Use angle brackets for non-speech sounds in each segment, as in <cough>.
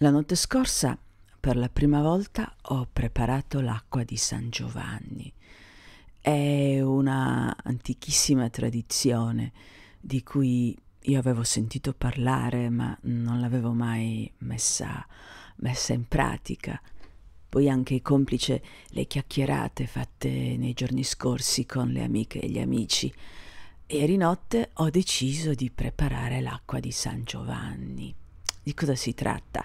La notte scorsa, per la prima volta, ho preparato l'acqua di San Giovanni. È una antichissima tradizione di cui io avevo sentito parlare, ma non l'avevo mai messa, messa in pratica. Poi anche complice le chiacchierate fatte nei giorni scorsi con le amiche e gli amici. Ieri notte ho deciso di preparare l'acqua di San Giovanni. Di cosa si tratta?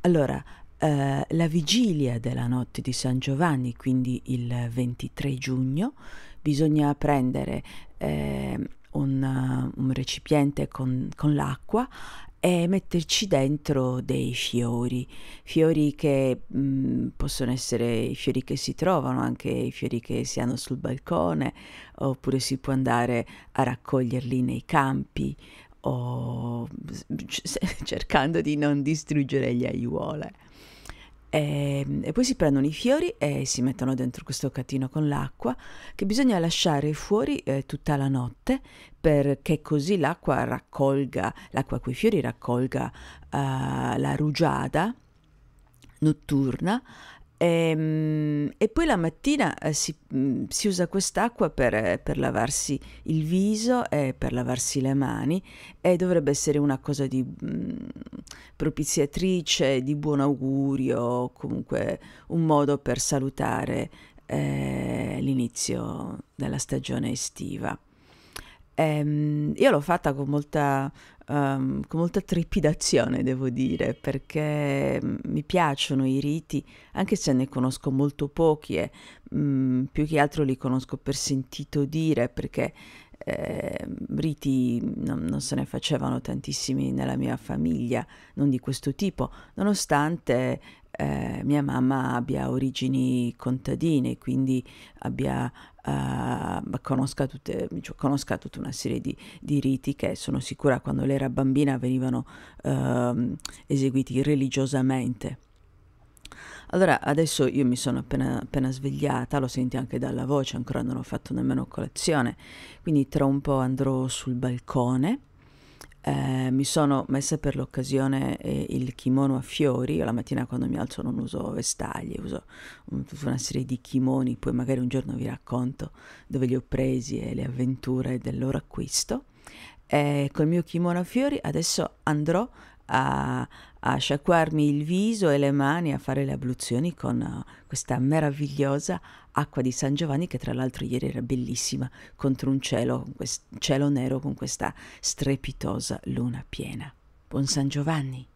Allora, eh, la vigilia della notte di San Giovanni, quindi il 23 giugno, bisogna prendere eh, un, un, recipiente con, con l'acqua e metterci dentro dei fiori, fiori che mh, mm, possono essere i fiori che si trovano, anche i fiori che si hanno sul balcone, oppure si può andare a raccoglierli nei campi o <laughs> cercando di non distruggere gli aiuole. E, ehm, e, poi si prendono i fiori e si mettono dentro questo catino con l'acqua che bisogna lasciare fuori eh, tutta la notte perché così l'acqua raccolga, l'acqua con i fiori raccolga uh, la rugiada notturna e, ehm, e poi la mattina eh, si, mm, si usa quest'acqua per, eh, per, lavarsi il viso e per lavarsi le mani e dovrebbe essere una cosa di mm, propiziatrice, di buon augurio, comunque un modo per salutare eh, l'inizio della stagione estiva. Ehm, io l'ho fatta con molta, um, con molta trepidazione, devo dire, perché mi piacciono i riti, anche se ne conosco molto pochi e mh, mm, più che altro li conosco per sentito dire, perché eh, riti non, non, se ne facevano tantissimi nella mia famiglia, non di questo tipo, nonostante eh, mia mamma abbia origini contadine, quindi abbia, eh, conosca, tutte, cioè, conosca, tutta una serie di, di, riti che sono sicura quando lei era bambina venivano eh, eseguiti religiosamente. Allora, adesso io mi sono appena, appena, svegliata, lo senti anche dalla voce, ancora non ho fatto nemmeno colazione, quindi tra un po' andrò sul balcone eh, mi sono messa per l'occasione eh, il kimono a fiori, io la mattina quando mi alzo non uso vestaglie, uso un, mm, tutta una serie di kimoni, poi magari un giorno vi racconto dove li ho presi e le avventure del loro acquisto. Eh, col mio kimono a fiori adesso andrò a, a sciacquarmi il viso e le mani, a fare le abluzioni con eh, questa meravigliosa acqua di San Giovanni che tra l'altro ieri era bellissima contro un cielo, un cielo nero con questa strepitosa luna piena. Buon San Giovanni!